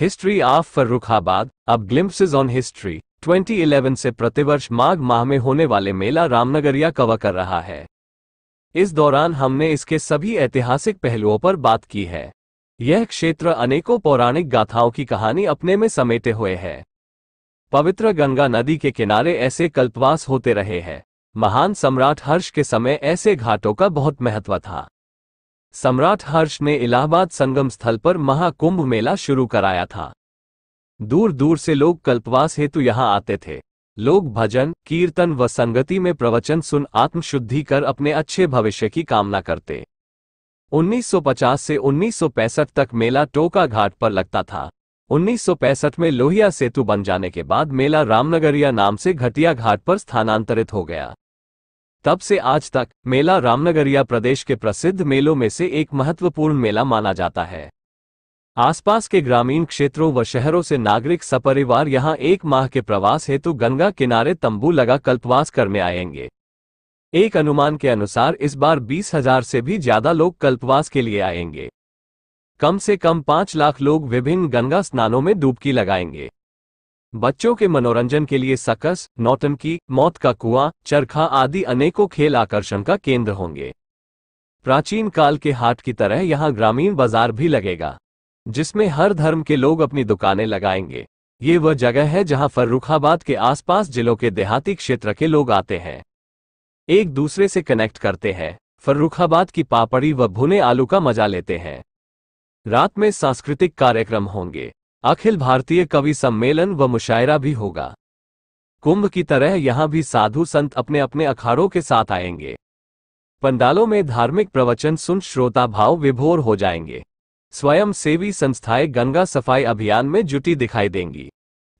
history of Farrukhabad अब glimpses on history 2011 से प्रतिवर्ष माघ माह में होने वाले मेला रामनगरिया कवर कर रहा है इस दौरान हमने इसके सभी ऐतिहासिक पहलुओं पर बात की है यह क्षेत्र अनेकों पौराणिक गाथाओं की कहानी अपने में समेटे हुए है पवित्र गंगा नदी के किनारे ऐसे कल्पवास होते रहे हैं महान सम्राट हर्ष के समय ऐसे घाटों का बहुत महत्व था सम्राट हर्ष ने इलाहाबाद संगम स्थल पर महाकुंभ मेला शुरू कराया था दूर दूर से लोग कल्पवास हेतु यहाँ आते थे लोग भजन कीर्तन व संगति में प्रवचन सुन आत्मशुद्धि कर अपने अच्छे भविष्य की कामना करते 1950 से 1965 तक मेला टोका घाट पर लगता था 1965 में लोहिया सेतु बन जाने के बाद मेला रामनगरिया नाम से घटिया घाट पर स्थानांतरित हो गया तब से आज तक मेला रामनगरिया प्रदेश के प्रसिद्ध मेलों में से एक महत्वपूर्ण मेला माना जाता है आसपास के ग्रामीण क्षेत्रों व शहरों से नागरिक सपरिवार यहां एक माह के प्रवास हेतु गंगा किनारे तंबू लगा कल्पवास करने आएंगे एक अनुमान के अनुसार इस बार बीस हजार से भी ज्यादा लोग कल्पवास के लिए आएंगे कम से कम पांच लाख लोग विभिन्न गंगा स्नानों में डुबकी लगाएंगे बच्चों के मनोरंजन के लिए सकस नौटंकी मौत का कुआं चरखा आदि अनेकों खेल आकर्षण का केंद्र होंगे प्राचीन काल के हाट की तरह यहाँ ग्रामीण बाजार भी लगेगा जिसमें हर धर्म के लोग अपनी दुकानें लगाएंगे ये वह जगह है जहां फर्रुखाबाद के आसपास जिलों के देहाती क्षेत्र के लोग आते हैं एक दूसरे से कनेक्ट करते हैं फर्रुखाबाद की पापड़ी व भुने आलू का मजा लेते हैं रात में सांस्कृतिक कार्यक्रम होंगे अखिल भारतीय कवि सम्मेलन व मुशायरा भी होगा कुंभ की तरह यहां भी साधु संत अपने अपने अखाड़ों के साथ आएंगे पंडालों में धार्मिक प्रवचन सुन श्रोता भाव विभोर हो जाएंगे स्वयंसेवी संस्थाएं गंगा सफाई अभियान में जुटी दिखाई देंगी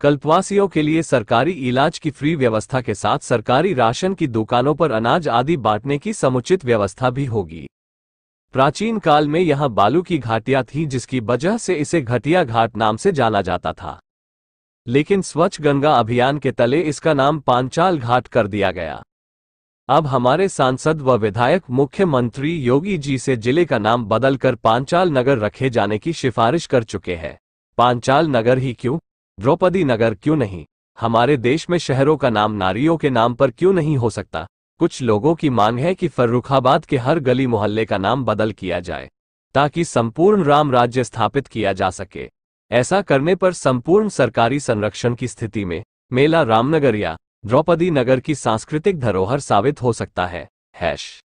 कल्पवासियों के लिए सरकारी इलाज की फ्री व्यवस्था के साथ सरकारी राशन की दुकानों पर अनाज आदि बांटने की समुचित व्यवस्था भी होगी प्राचीन काल में यह बालू की घाटियां थी जिसकी वजह से इसे घटिया घाट नाम से जाना जाता था लेकिन स्वच्छ गंगा अभियान के तले इसका नाम पांचाल घाट कर दिया गया अब हमारे सांसद व विधायक मुख्यमंत्री योगी जी से जिले का नाम बदलकर पांचाल नगर रखे जाने की सिफारिश कर चुके हैं पांचाल नगर ही क्यों द्रौपदी नगर क्यों नहीं हमारे देश में शहरों का नाम नारियों के नाम पर क्यों नहीं हो सकता कुछ लोगों की मांग है कि फर्रुखाबाद के हर गली मोहल्ले का नाम बदल किया जाए ताकि संपूर्ण राम राज्य स्थापित किया जा सके ऐसा करने पर संपूर्ण सरकारी संरक्षण की स्थिति में मेला रामनगर या द्रौपदी नगर की सांस्कृतिक धरोहर साबित हो सकता है हैश